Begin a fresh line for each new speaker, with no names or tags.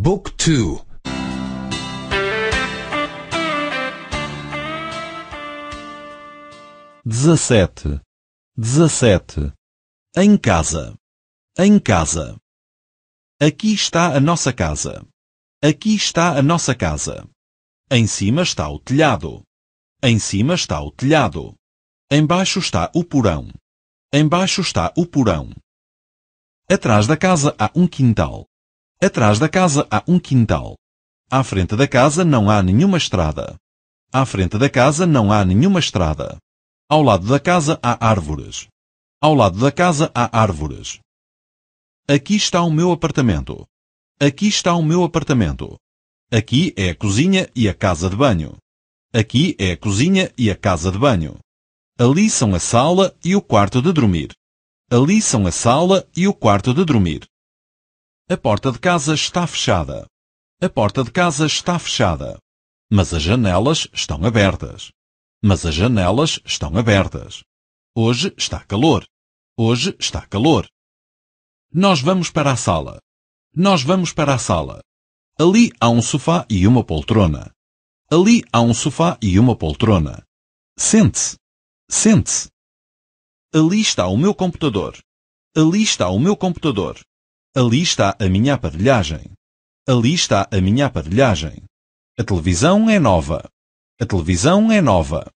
Book 2 17 17 Em casa Em casa Aqui está a nossa casa. Aqui está a nossa casa. Em cima está o telhado. Em cima está o telhado. Embaixo está o porão. Embaixo está o porão. Atrás da casa há um quintal. Atrás da casa há um quintal. À frente da casa não há nenhuma estrada. À frente da casa não há nenhuma estrada. Ao lado da casa há árvores. Ao lado da casa há árvores. Aqui está o meu apartamento. Aqui está o meu apartamento. Aqui é a cozinha e a casa de banho. Aqui é a cozinha e a casa de banho. Ali são a sala e o quarto de dormir. Ali são a sala e o quarto de dormir. A porta de casa está fechada. A porta de casa está fechada. Mas as janelas estão abertas. Mas as janelas estão abertas. Hoje está calor. Hoje está calor. Nós vamos para a sala. Nós vamos para a sala. Ali há um sofá e uma poltrona. Ali há um sofá e uma poltrona. Sente-se. Sente-se. Ali está o meu computador. Ali está o meu computador. Ali está a minha aparelhagem. Ali está a minha aparelhagem. A televisão é nova. A televisão é nova.